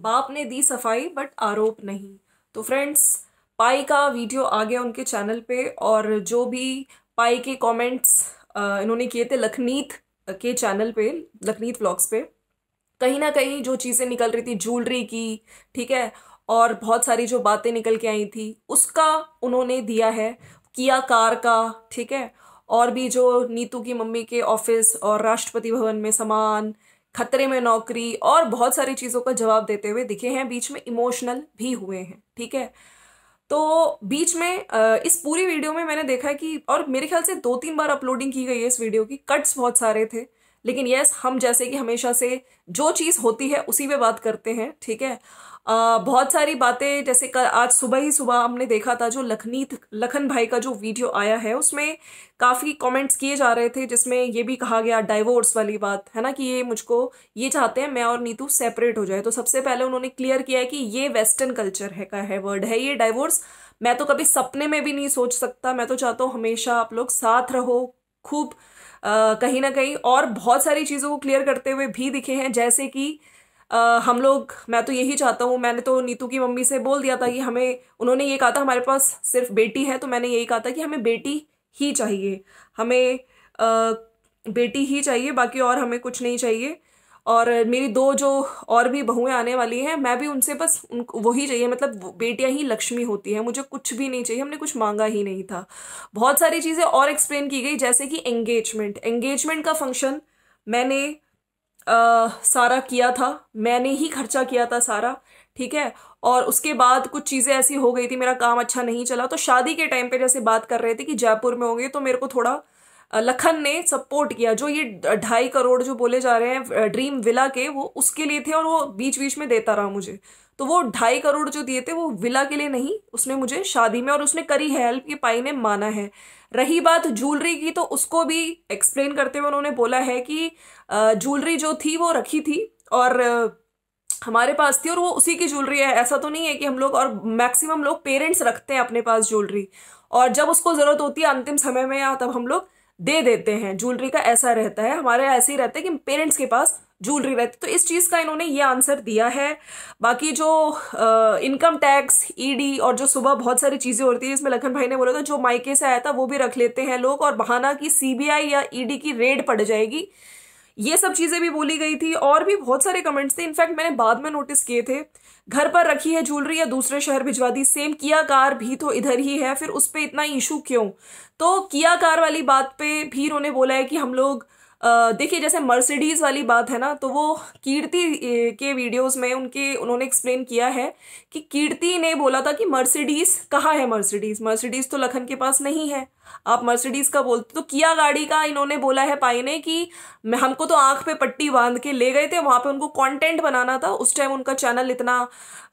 बाप ने दी सफाई बट आरोप नहीं तो फ्रेंड्स पाई का वीडियो आ गया उनके चैनल पे और जो भी पाई के कमेंट्स इन्होंने किए थे लखनीत के चैनल पे लखनीत व्लॉग्स पे कहीं ना कहीं जो चीज़ें निकल रही थी ज्वेलरी की ठीक है और बहुत सारी जो बातें निकल के आई थी उसका उन्होंने दिया है किया कार का ठीक है और भी जो नीतू की मम्मी के ऑफिस और राष्ट्रपति भवन में सामान खतरे में नौकरी और बहुत सारी चीज़ों का जवाब देते हुए दिखे हैं बीच में इमोशनल भी हुए हैं ठीक है तो बीच में इस पूरी वीडियो में मैंने देखा कि और मेरे ख्याल से दो तीन बार अपलोडिंग की गई है इस वीडियो की कट्स बहुत सारे थे लेकिन यस हम जैसे कि हमेशा से जो चीज़ होती है उसी पे बात करते हैं ठीक है आ, बहुत सारी बातें जैसे कल आज सुबह ही सुबह हमने देखा था जो लखनीत लखन भाई का जो वीडियो आया है उसमें काफ़ी कमेंट्स किए जा रहे थे जिसमें ये भी कहा गया डाइवोर्स वाली बात है ना कि ये मुझको ये चाहते हैं मैं और नीतू सेपरेट हो जाए तो सबसे पहले उन्होंने क्लियर किया है कि ये वेस्टर्न कल्चर है का है वर्ड है ये डाइवोर्स मैं तो कभी सपने में भी नहीं सोच सकता मैं तो चाहता हूँ हमेशा आप लोग साथ रहो खूब कहीं ना कहीं और बहुत सारी चीज़ों को क्लियर करते हुए भी दिखे हैं जैसे कि Uh, हम लोग मैं तो यही चाहता हूँ मैंने तो नीतू की मम्मी से बोल दिया था कि हमें उन्होंने ये कहा था हमारे पास सिर्फ बेटी है तो मैंने यही कहा था कि हमें बेटी ही चाहिए हमें uh, बेटी ही चाहिए बाकी और हमें कुछ नहीं चाहिए और मेरी दो जो और भी बहुएं आने वाली हैं मैं भी उनसे बस उन वही चाहिए मतलब बेटियां ही लक्ष्मी होती हैं मुझे कुछ भी नहीं चाहिए हमने कुछ मांगा ही नहीं था बहुत सारी चीज़ें और एक्सप्लेन की गई जैसे कि एंगेजमेंट एंगेजमेंट का फंक्शन मैंने आ, सारा किया था मैंने ही खर्चा किया था सारा ठीक है और उसके बाद कुछ चीज़ें ऐसी हो गई थी मेरा काम अच्छा नहीं चला तो शादी के टाइम पे जैसे बात कर रहे थे कि जयपुर में होंगे तो मेरे को थोड़ा लखन ने सपोर्ट किया जो ये ढाई करोड़ जो बोले जा रहे हैं ड्रीम विला के वो उसके लिए थे और वो बीच बीच में देता रहा मुझे तो वो ढाई करोड़ जो दिए थे वो विला के लिए नहीं उसने मुझे शादी में और उसने करी है हेल्प ये पाई ने माना है रही बात ज्वेलरी की तो उसको भी एक्सप्लेन करते हुए उन्होंने बोला है कि ज्वेलरी जो थी वो रखी थी और हमारे पास थी और वो उसी की ज्वेलरी है ऐसा तो नहीं है कि हम लोग और मैक्सिमम लोग पेरेंट्स रखते हैं अपने पास ज्वेलरी और जब उसको ज़रूरत होती है अंतिम समय में या तब हम लोग दे देते हैं ज्वेलरी का ऐसा रहता है हमारे ऐसे ही रहते हैं कि पेरेंट्स के पास ज्वेलरी रहती तो इस चीज़ का इन्होंने ये आंसर दिया है बाकी जो इनकम टैक्स ईडी और जो सुबह बहुत सारी चीज़ें होती है इसमें लखन भाई ने बोला था जो मायके से आया था वो भी रख लेते हैं लोग और बहाना कि सीबीआई या ईडी की रेड पड़ जाएगी ये सब चीज़ें भी बोली गई थी और भी बहुत सारे कमेंट्स थे इनफैक्ट मैंने बाद में नोटिस किए थे घर पर रखी है ज्वेलरी या दूसरे शहर भिजवा दी सेम किया कार भी तो इधर ही है फिर उस पर इतना इशू क्यों तो किया कार वाली बात पे भी उन्होंने बोला है कि हम लोग देखिए जैसे मर्सिडीज़ वाली बात है ना तो वो कीर्ति के वीडियोस में उनके उन्होंने एक्सप्लेन किया है कि कीर्ति ने बोला था कि मर्सिडीज़ कहाँ है मर्सिडीज़ मर्सिडीज़ तो लखन के पास नहीं है आप मर्सिडीज़ का बोलते तो किया गाड़ी का इन्होंने बोला है पाई ने कि हमको तो आंख पे पट्टी बांध के ले गए थे वहाँ पे उनको कंटेंट बनाना था उस टाइम उनका चैनल इतना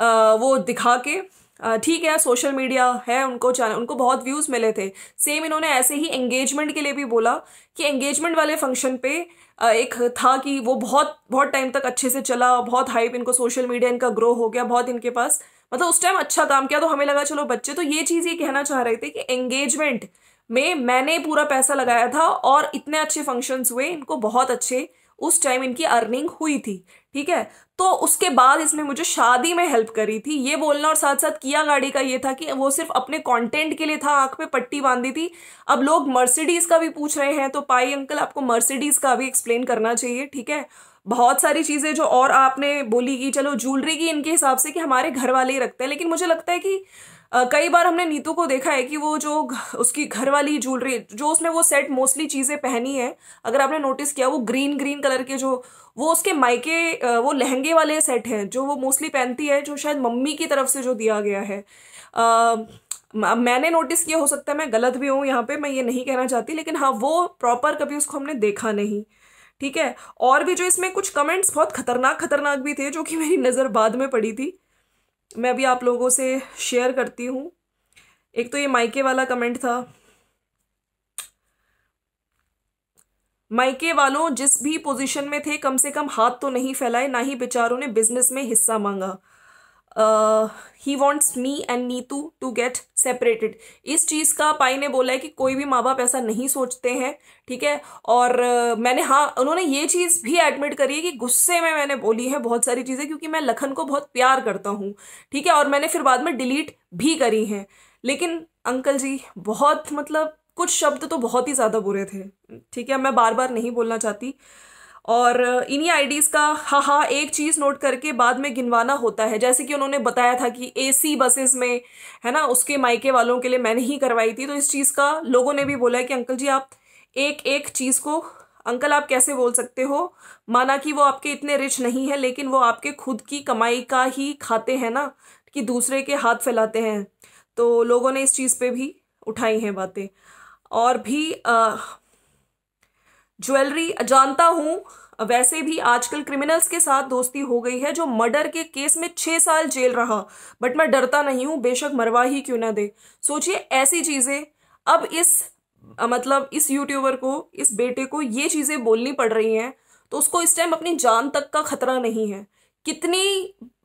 आ, वो दिखा के ठीक है सोशल मीडिया है उनको चैनल उनको बहुत व्यूज़ मिले थे सेम इन्होंने ऐसे ही एंगेजमेंट के लिए भी बोला कि एंगेजमेंट वाले फंक्शन पे एक था कि वो बहुत बहुत टाइम तक अच्छे से चला बहुत हाइप इनको सोशल मीडिया इनका ग्रो हो गया बहुत इनके पास मतलब उस टाइम अच्छा काम किया तो हमें लगा चलो बच्चे तो ये चीज़ ये कहना चाह रहे थे कि एंगेजमेंट में मैंने पूरा पैसा लगाया था और इतने अच्छे फंक्शंस हुए इनको बहुत अच्छे उस टाइम इनकी अर्निंग हुई थी ठीक है तो उसके बाद इसने मुझे शादी में हेल्प करी थी ये बोलना और साथ साथ किया गाड़ी का ये था कि वो सिर्फ अपने कंटेंट के लिए था आंख में पट्टी बांधी थी अब लोग मर्सिडीज़ का भी पूछ रहे हैं तो पाई अंकल आपको मर्सिडीज़ का भी एक्सप्लेन करना चाहिए ठीक है बहुत सारी चीज़ें जो और आपने बोली कि चलो ज्वेलरी की इनके हिसाब से कि हमारे घर वाले ही रखते हैं लेकिन मुझे लगता है कि कई बार हमने नीतू को देखा है कि वो जो उसकी घर वाली ज्वेलरी जो उसने वो सेट मोस्टली चीज़ें पहनी है अगर आपने नोटिस किया वो ग्रीन ग्रीन कलर के जो वो उसके मायके वो लहंगे वाले सेट हैं जो वो मोस्टली पहनती है जो शायद मम्मी की तरफ से जो दिया गया है आ, मैंने नोटिस किया हो सकता है मैं गलत भी हूँ यहाँ पे मैं ये नहीं कहना चाहती लेकिन हाँ वो प्रॉपर कभी उसको हमने देखा नहीं ठीक है और भी जो इसमें कुछ कमेंट्स बहुत खतरनाक खतरनाक भी थे जो कि मेरी नज़र बाद में पड़ी थी मैं भी आप लोगों से शेयर करती हूँ एक तो ये माइके वाला कमेंट था माइके वालों जिस भी पोजीशन में थे कम से कम हाथ तो नहीं फैलाए ना ही बेचारों ने बिजनेस में हिस्सा मांगा he wants me and Neetu to get separated इस चीज़ का पाई ने बोला है कि कोई भी माँ बाप ऐसा नहीं सोचते हैं ठीक है और uh, मैंने हाँ उन्होंने ये चीज़ भी एडमिट करी है कि गुस्से में मैंने बोली है बहुत सारी चीज़ें क्योंकि मैं लखन को बहुत प्यार करता हूँ ठीक है और मैंने फिर बाद में डिलीट भी करी हैं लेकिन अंकल जी बहुत मतलब कुछ शब्द तो बहुत ही ज़्यादा बुरे थे ठीक है मैं बार बार नहीं बोलना चाहती और इन्हीं आईडीज़ का हा हा एक चीज़ नोट करके बाद में गिनवाना होता है जैसे कि उन्होंने बताया था कि एसी बसेस में है ना उसके मायके वालों के लिए मैंने ही करवाई थी तो इस चीज़ का लोगों ने भी बोला है कि अंकल जी आप एक एक चीज़ को अंकल आप कैसे बोल सकते हो माना कि वो आपके इतने रिच नहीं है लेकिन वो आपके खुद की कमाई का ही खाते हैं ना कि दूसरे के हाथ फैलाते हैं तो लोगों ने इस चीज़ पे भी उठाई हैं बातें और भी आ, ज्वेलरी जानता हूं वैसे भी आजकल क्रिमिनल्स के साथ दोस्ती हो गई है जो मर्डर के केस में छः साल जेल रहा बट मैं डरता नहीं हूं बेशक मरवा ही क्यों ना दे सोचिए ऐसी चीज़ें अब इस मतलब इस यूट्यूबर को इस बेटे को ये चीज़ें बोलनी पड़ रही हैं तो उसको इस टाइम अपनी जान तक का खतरा नहीं है कितनी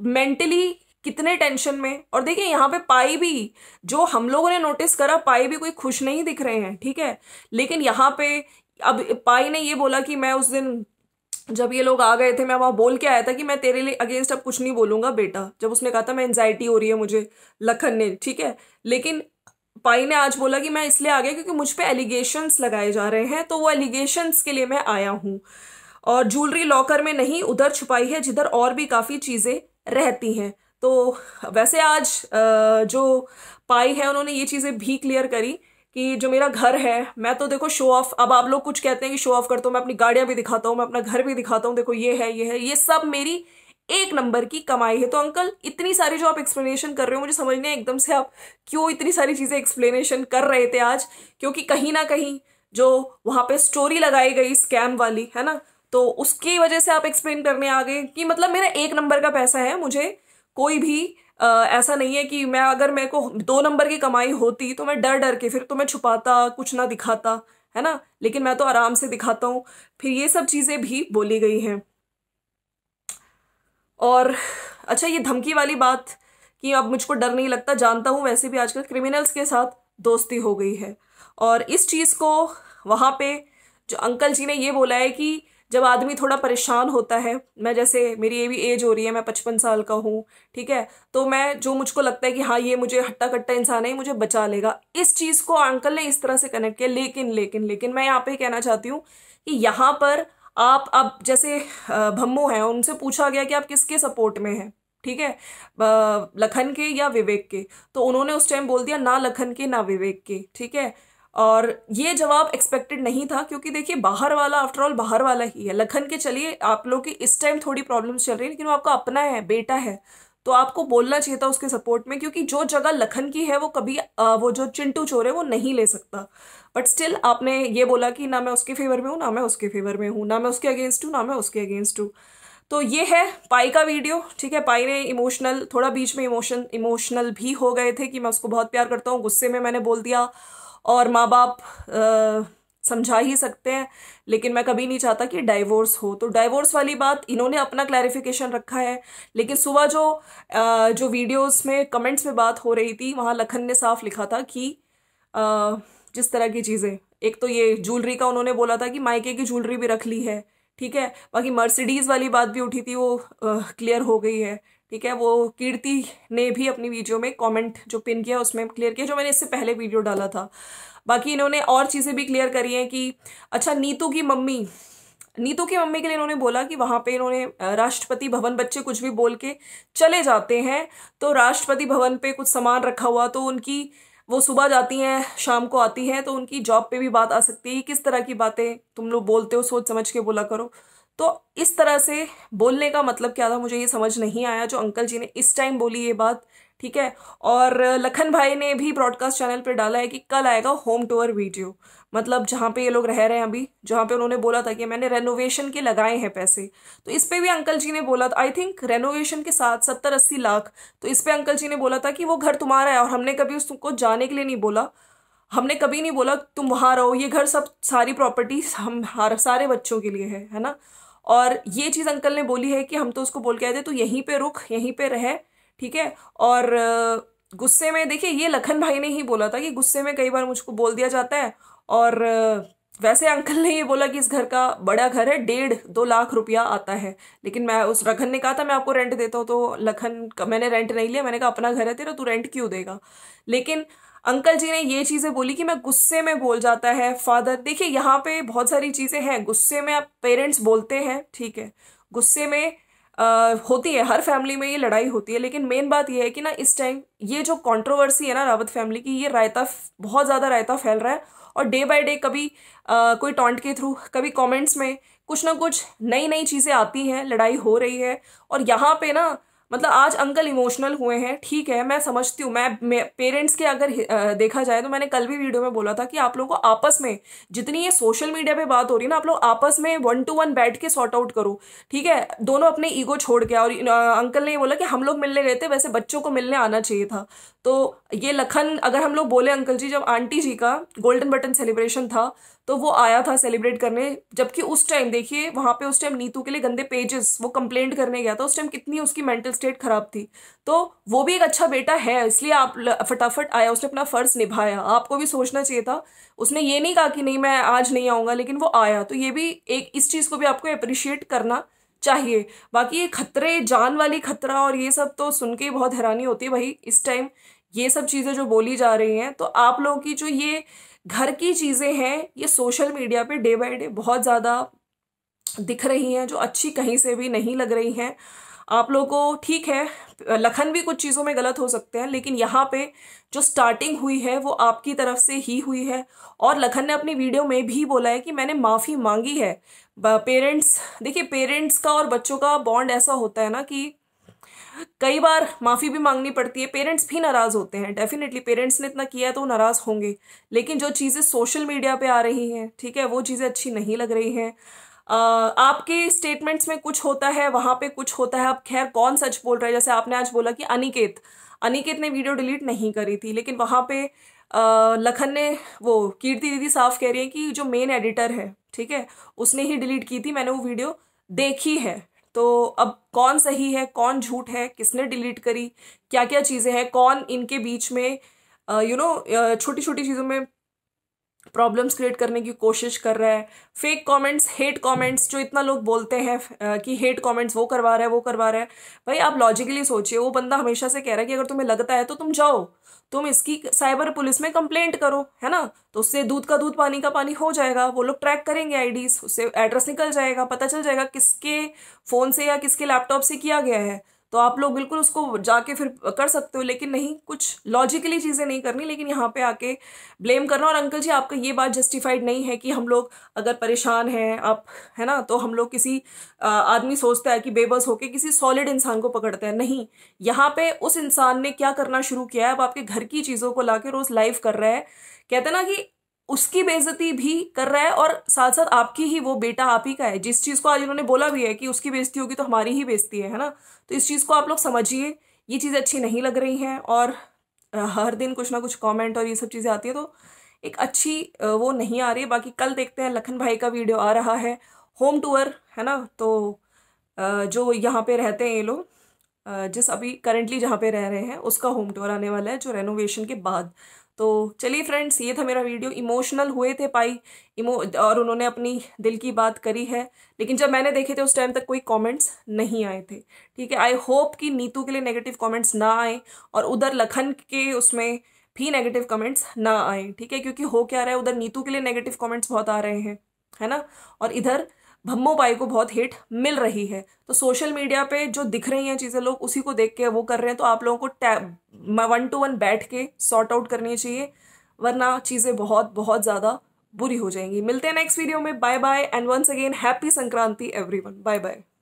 मेंटली कितने टेंशन में और देखिए यहाँ पे पाई भी जो हम लोगों ने नोटिस करा पाई भी कोई खुश नहीं दिख रहे हैं ठीक है लेकिन यहाँ पे अब पाई ने ये बोला कि मैं उस दिन जब ये लोग आ गए थे मैं वहाँ बोल के आया था कि मैं तेरे लिए अगेंस्ट अब कुछ नहीं बोलूँगा बेटा जब उसने कहा था मैं एनजाइटी हो रही है मुझे लखन ने ठीक है लेकिन पाई ने आज बोला कि मैं इसलिए आ गया क्योंकि मुझ पर एलिगेशंस लगाए जा रहे हैं तो वो एलिगेशंस के लिए मैं आया हूँ और ज्वेलरी लॉकर में नहीं उधर छुपाई है जिधर और भी काफ़ी चीज़ें रहती हैं तो वैसे आज जो पाई है उन्होंने ये चीज़ें भी क्लियर करी कि जो मेरा घर है मैं तो देखो शो ऑफ अब आप लोग कुछ कहते हैं कि शो ऑफ करता हूँ मैं अपनी गाड़ियाँ भी दिखाता हूँ मैं अपना घर भी दिखाता हूँ देखो ये है ये है ये सब मेरी एक नंबर की कमाई है तो अंकल इतनी सारी जो आप एक्सप्लेनेशन कर रहे हो मुझे समझ नहीं एकदम से आप क्यों इतनी सारी चीज़ें एक्सप्लेनेशन कर रहे थे आज क्योंकि कहीं ना कहीं जो वहाँ पे स्टोरी लगाई गई स्कैम वाली है ना तो उसकी वजह से आप एक्सप्लेन करने आ गए कि मतलब मेरा एक नंबर का पैसा है मुझे कोई भी आ, ऐसा नहीं है कि मैं अगर मेरे को दो नंबर की कमाई होती तो मैं डर डर के फिर तो मैं छुपाता कुछ ना दिखाता है ना लेकिन मैं तो आराम से दिखाता हूँ फिर ये सब चीज़ें भी बोली गई हैं और अच्छा ये धमकी वाली बात कि अब मुझको डर नहीं लगता जानता हूँ वैसे भी आजकल क्रिमिनल्स के साथ दोस्ती हो गई है और इस चीज़ को वहाँ पे जो अंकल जी ने ये बोला है कि जब आदमी थोड़ा परेशान होता है मैं जैसे मेरी ये भी एज हो रही है मैं पचपन साल का हूँ ठीक है तो मैं जो मुझको लगता है कि हाँ ये मुझे हट्टा कट्टा इंसान है मुझे बचा लेगा इस चीज़ को अंकल ने इस तरह से कनेक्ट किया लेकिन लेकिन लेकिन मैं यहाँ पे कहना चाहती हूँ कि यहाँ पर आप अब जैसे भम्मो हैं उनसे पूछा गया कि आप किसके सपोर्ट में हैं ठीक है लखन के या विवेक के तो उन्होंने उस टाइम बोल दिया ना लखन के ना विवेक के ठीक है और ये जवाब एक्सपेक्टेड नहीं था क्योंकि देखिए बाहर वाला आफ्टर ऑल बाहर वाला ही है लखन के चलिए आप लोग की इस टाइम थोड़ी प्रॉब्लम्स चल रही है लेकिन वो आपका अपना है बेटा है तो आपको बोलना चाहिए था उसके सपोर्ट में क्योंकि जो जगह लखन की है वो कभी आ, वो जो चिंटू चोर है वो नहीं ले सकता बट स्टिल आपने ये बोला कि ना मैं उसके फेवर में हूँ ना मैं उसके फेवर में हूँ ना मैं उसके अगेंस्ट हूँ ना मैं उसके अगेंस्ट हूँ तो ये है पाई का वीडियो ठीक है पाई ने इमोशनल थोड़ा बीच में इमोशन इमोशनल भी हो गए थे कि मैं उसको बहुत प्यार करता हूँ गुस्से में मैंने बोल दिया और माँ बाप समझा ही सकते हैं लेकिन मैं कभी नहीं चाहता कि डाइवोर्स हो तो डाइवोर्स वाली बात इन्होंने अपना क्लैरिफिकेशन रखा है लेकिन सुबह जो आ, जो वीडियोस में कमेंट्स में बात हो रही थी वहाँ लखन ने साफ लिखा था कि आ, जिस तरह की चीज़ें एक तो ये ज्वेलरी का उन्होंने बोला था कि मायके की ज्वेलरी भी रख ली है ठीक है बाकी मर्सिडीज़ वाली बात भी उठी थी वो क्लियर हो गई है ठीक है वो कीर्ति ने भी अपनी वीडियो में कमेंट जो पिन किया उसमें क्लियर किया जो मैंने इससे पहले वीडियो डाला था बाकी इन्होंने और चीज़ें भी क्लियर करी हैं कि अच्छा नीतू की मम्मी नीतू की मम्मी के लिए इन्होंने बोला कि वहाँ पे इन्होंने राष्ट्रपति भवन बच्चे कुछ भी बोल के चले जाते हैं तो राष्ट्रपति भवन पे कुछ सामान रखा हुआ तो उनकी वो सुबह जाती हैं शाम को आती हैं तो उनकी जॉब पे भी बात आ सकती है किस तरह की बातें तुम लोग बोलते हो सोच समझ के बोला करो तो इस तरह से बोलने का मतलब क्या था मुझे ये समझ नहीं आया जो अंकल जी ने इस टाइम बोली ये बात ठीक है और लखन भाई ने भी ब्रॉडकास्ट चैनल पर डाला है कि कल आएगा होम टूर वीडियो मतलब जहाँ पे ये लोग रह रहे हैं अभी जहाँ पे उन्होंने बोला था कि मैंने रेनोवेशन के लगाए हैं पैसे तो इस पर भी अंकल जी ने बोला था आई थिंक रेनोवेशन के साथ सत्तर अस्सी लाख तो इस पर अंकल जी ने बोला था कि वो घर तुम्हारा है और हमने कभी उसको जाने के लिए नहीं बोला हमने कभी नहीं बोला तुम वहाँ रहो ये घर सब सारी प्रॉपर्टी हम सारे बच्चों के लिए है है ना और ये चीज़ अंकल ने बोली है कि हम तो उसको बोल के आए थे तो यहीं पे रुक यहीं पे रहे ठीक है और गुस्से में देखिए ये लखन भाई ने ही बोला था कि गुस्से में कई बार मुझको बोल दिया जाता है और वैसे अंकल ने ये बोला कि इस घर का बड़ा घर है डेढ़ दो लाख रुपया आता है लेकिन मैं उस लखन ने कहा था मैं आपको रेंट देता हूँ तो लखन मैंने रेंट नहीं लिया मैंने कहा अपना घर है तेरा तू रेंट क्यों देगा लेकिन अंकल जी ने ये चीज़ें बोली कि मैं गुस्से में बोल जाता है फादर देखिए यहाँ पे बहुत सारी चीज़ें हैं गुस्से में आप पेरेंट्स बोलते हैं ठीक है गुस्से में आ, होती है हर फैमिली में ये लड़ाई होती है लेकिन मेन बात ये है कि ना इस टाइम ये जो कंट्रोवर्सी है ना रावत फैमिली की ये रायता बहुत ज़्यादा रायता फैल रहा है और डे बाय डे कभी आ, कोई टॉन्ट के थ्रू कभी कमेंट्स में कुछ ना कुछ नई नई चीज़ें आती हैं लड़ाई हो रही है और यहाँ पे ना मतलब आज अंकल इमोशनल हुए हैं ठीक है मैं समझती हूँ मैं, पेरेंट्स के अगर देखा जाए तो मैंने कल भी वीडियो में बोला था कि आप लोगों को आपस में जितनी ये सोशल मीडिया पे बात हो रही है ना आप लोग आपस में वन टू वन बैठ के सॉर्ट आउट करो ठीक है दोनों अपने ईगो छोड़ के और अंकल ने ये बोला कि हम लोग मिलने गए थे वैसे बच्चों को मिलने आना चाहिए था तो ये लखन अगर हम लोग बोले अंकल जी जब आंटी जी का गोल्डन बटन सेलिब्रेशन था तो वो आया था सेलिब्रेट करने जबकि उस टाइम देखिए वहाँ पे उस टाइम नीतू के लिए गंदे पेजेस वो कंप्लेंट करने गया था उस टाइम कितनी उसकी मेंटल स्टेट खराब थी तो वो भी एक अच्छा बेटा है इसलिए आप फटाफट आया उसने अपना फ़र्ज़ निभाया आपको भी सोचना चाहिए था उसने ये नहीं कहा कि नहीं मैं आज नहीं आऊँगा लेकिन वो आया तो ये भी एक इस चीज़ को भी आपको अप्रिशिएट करना चाहिए बाकी ये खतरे जान वाली खतरा और ये सब तो सुन के बहुत हैरानी होती है भाई इस टाइम ये सब चीज़ें जो बोली जा रही हैं तो आप लोगों की जो ये घर की चीज़ें हैं ये सोशल मीडिया पे डे बाय डे बहुत ज़्यादा दिख रही हैं जो अच्छी कहीं से भी नहीं लग रही हैं आप लोगों को ठीक है लखन भी कुछ चीज़ों में गलत हो सकते हैं लेकिन यहाँ पे जो स्टार्टिंग हुई है वो आपकी तरफ से ही हुई है और लखन ने अपनी वीडियो में भी बोला है कि मैंने माफ़ी मांगी है पेरेंट्स देखिए पेरेंट्स का और बच्चों का बॉन्ड ऐसा होता है ना कि कई बार माफ़ी भी मांगनी पड़ती है पेरेंट्स भी नाराज़ होते हैं डेफिनेटली पेरेंट्स ने इतना किया है तो वो नाराज़ होंगे लेकिन जो चीज़ें सोशल मीडिया पे आ रही हैं ठीक है वो चीज़ें अच्छी नहीं लग रही हैं आपके स्टेटमेंट्स में कुछ होता है वहाँ पे कुछ होता है अब खैर कौन सच बोल रहा है जैसे आपने आज बोला कि अनिकेत अनिकेत ने वीडियो डिलीट नहीं करी थी लेकिन वहाँ पे लखन ने वो कीर्ति दीदी साफ कह रही है कि जो मेन एडिटर है ठीक है उसने ही डिलीट की थी मैंने वो वीडियो देखी है तो अब कौन सही है कौन झूठ है किसने डिलीट करी क्या क्या चीज़ें हैं कौन इनके बीच में यू नो छोटी छोटी चीज़ों में प्रॉब्लम्स क्रिएट करने की कोशिश कर रहा है फेक कमेंट्स हेट कमेंट्स जो इतना लोग बोलते हैं कि हेट कमेंट्स वो करवा रहा है वो करवा रहा है भाई आप लॉजिकली सोचिए वो बंदा हमेशा से कह रहा है कि अगर तुम्हें लगता है तो तुम जाओ तुम इसकी साइबर पुलिस में कंप्लेंट करो है ना तो उससे दूध का दूध पानी का पानी हो जाएगा वो लोग ट्रैक करेंगे आईडीज उससे एड्रेस निकल जाएगा पता चल जाएगा किसके फ़ोन से या किसके लैपटॉप से किया गया है तो आप लोग बिल्कुल उसको जाके फिर कर सकते हो लेकिन नहीं कुछ लॉजिकली चीज़ें नहीं करनी लेकिन यहाँ पे आके ब्लेम करना और अंकल जी आपका ये बात जस्टिफाइड नहीं है कि हम लोग अगर परेशान हैं आप है ना तो हम लोग किसी आदमी सोचता है कि बेबस होके किसी सॉलिड इंसान को पकड़ते हैं नहीं यहाँ पे उस इंसान ने क्या करना शुरू किया है अब आपके घर की चीज़ों को ला रोज़ लाइव कर रहा है कहते ना कि उसकी बेजती भी कर रहा है और साथ साथ आपकी ही वो बेटा आप ही का है जिस चीज़ को आज इन्होंने बोला भी है कि उसकी बेजती होगी तो हमारी ही बेजती है है ना तो इस चीज़ को आप लोग समझिए ये चीज़ें अच्छी नहीं लग रही हैं और हर दिन कुछ ना कुछ कमेंट और ये सब चीज़ें आती हैं तो एक अच्छी वो नहीं आ रही बाकी कल देखते हैं लखन भाई का वीडियो आ रहा है होम टूअर है ना तो जो यहाँ पे रहते हैं ये लोग जिस अभी करेंटली जहाँ पे रह रहे हैं उसका होम टूर आने वाला है जो रेनोवेशन के बाद तो चलिए फ्रेंड्स ये था मेरा वीडियो इमोशनल हुए थे पाई इमो और उन्होंने अपनी दिल की बात करी है लेकिन जब मैंने देखे थे उस टाइम तक कोई कमेंट्स नहीं आए थे ठीक है आई होप कि नीतू के लिए नेगेटिव कमेंट्स ना आए और उधर लखन के उसमें भी नेगेटिव कमेंट्स ना आए ठीक है क्योंकि हो क्या रहा है उधर नीतू के लिए नेगेटिव कॉमेंट्स बहुत आ रहे हैं है ना और इधर भम्मो बाई को बहुत हिट मिल रही है तो सोशल मीडिया पे जो दिख रही हैं चीज़ें लोग उसी को देख के वो कर रहे हैं तो आप लोगों को वन टू वन बैठ के सॉर्ट आउट करनी चाहिए वरना चीज़ें बहुत बहुत ज़्यादा बुरी हो जाएंगी मिलते हैं नेक्स्ट वीडियो में bye bye and once again happy Sankranti everyone bye bye